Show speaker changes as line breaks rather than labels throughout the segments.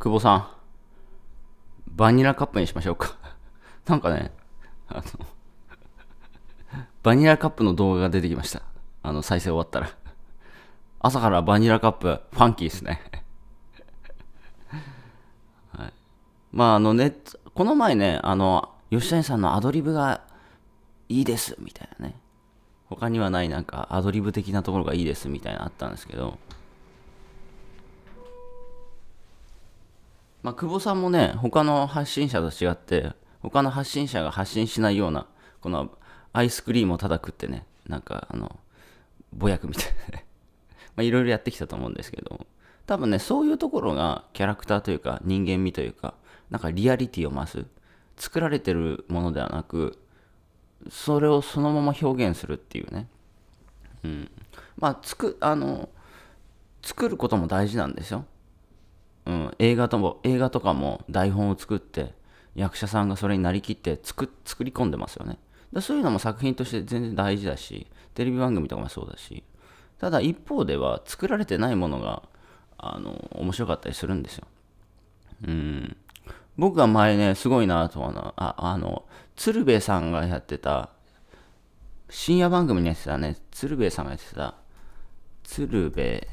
久保さん、バニラカップにしましょうか。なんかね、あの、バニラカップの動画が出てきました。あの、再生終わったら。朝からバニラカップ、ファンキーですね。はい、まあ、あのね、この前ね、あの、吉谷さんのアドリブがいいです、みたいなね。他にはないなんかアドリブ的なところがいいです、みたいなあったんですけど、まあ、久保さんもね、他の発信者と違って、他の発信者が発信しないような、このアイスクリームをただ食ってね、なんか、あの、ぼやくみたいなね まいろいろやってきたと思うんですけど、多分ね、そういうところがキャラクターというか、人間味というか、なんかリアリティを増す。作られてるものではなく、それをそのまま表現するっていうね。うん。まあ、つく、あの、作ることも大事なんですよ。うん、映画とも映画とかも台本を作って役者さんがそれになりきって作作り込んでますよねだそういうのも作品として全然大事だしテレビ番組とかもそうだしただ一方では作られてないものがあの面白かったりするんですようん僕が前ね、すごいなと思うのあ、あの、鶴瓶さんがやってた、深夜番組にやってたね、鶴瓶さんがやってた、鶴瓶、え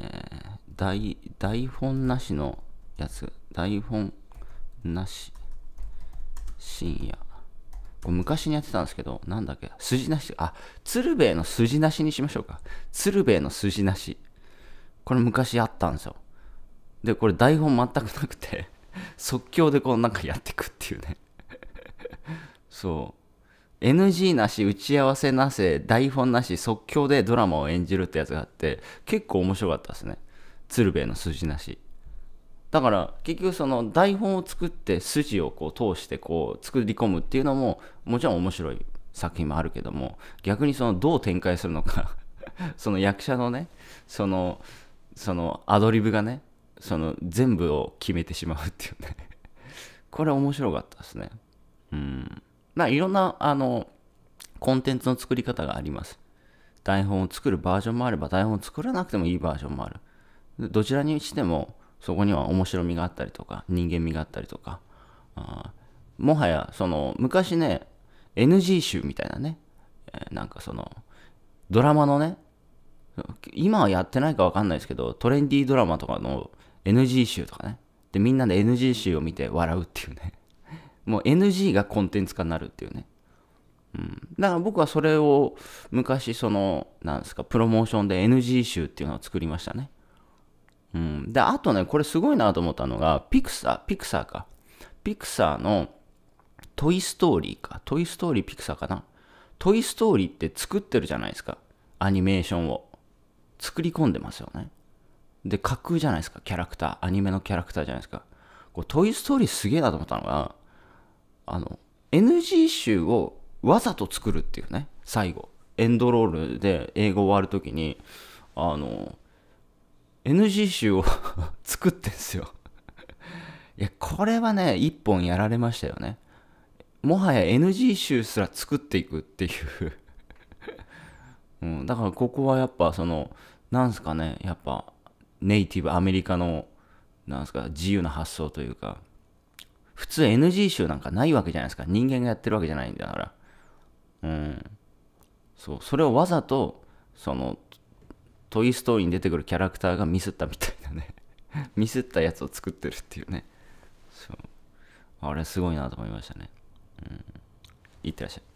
ー台台本なしのやつ台本なし深夜これ昔にやってたんですけどなんだっけ筋なしあ鶴瓶の筋なしにしましょうか鶴瓶の筋なしこれ昔あったんですよでこれ台本全くなくて 即興でこうなんかやってくっていうね そう NG なし打ち合わせなせ台本なし即興でドラマを演じるってやつがあって結構面白かったですね鶴瓶の筋なしだから結局その台本を作って筋をこう通してこう作り込むっていうのももちろん面白い作品もあるけども逆にそのどう展開するのか その役者のねそのそのアドリブがねその全部を決めてしまうっていうね これ面白かったですねうんまあいろんなあのコンテンツの作り方があります台本を作るバージョンもあれば台本を作らなくてもいいバージョンもあるどちらにしてもそこには面白みがあったりとか人間味があったりとかあもはやその昔ね NG 集みたいなね、えー、なんかそのドラマのね今はやってないか分かんないですけどトレンディードラマとかの NG 集とかねでみんなで NG 集を見て笑うっていうね もう NG がコンテンツ化になるっていうね、うん、だから僕はそれを昔そのなんですかプロモーションで NG 集っていうのを作りましたねうん。で、あとね、これすごいなと思ったのが、ピクサー、ピクサーか。ピクサーのトイストーリーか。トイストーリーピクサーかな。トイストーリーって作ってるじゃないですか。アニメーションを。作り込んでますよね。で、架空じゃないですか。キャラクター。アニメのキャラクターじゃないですか。こうトイストーリーすげえなと思ったのが、あの、NG 集をわざと作るっていうね。最後。エンドロールで英語終わるときに、あの、NG 集を 作ってんすよいや、これはね、一本やられましたよね。もはや NG 集すら作っていくっていう うん、だからここはやっぱその、なんすかね、やっぱネイティブ、アメリカの、なんすか、自由な発想というか、普通 NG 集なんかないわけじゃないですか。人間がやってるわけじゃないんだから。うん。そう、それをわざと、その、トイ・ストーリーに出てくるキャラクターがミスったみたいなね ミスったやつを作ってるっていうね。そう。あれすごいなと思いましたね。うん。いってらっしゃい。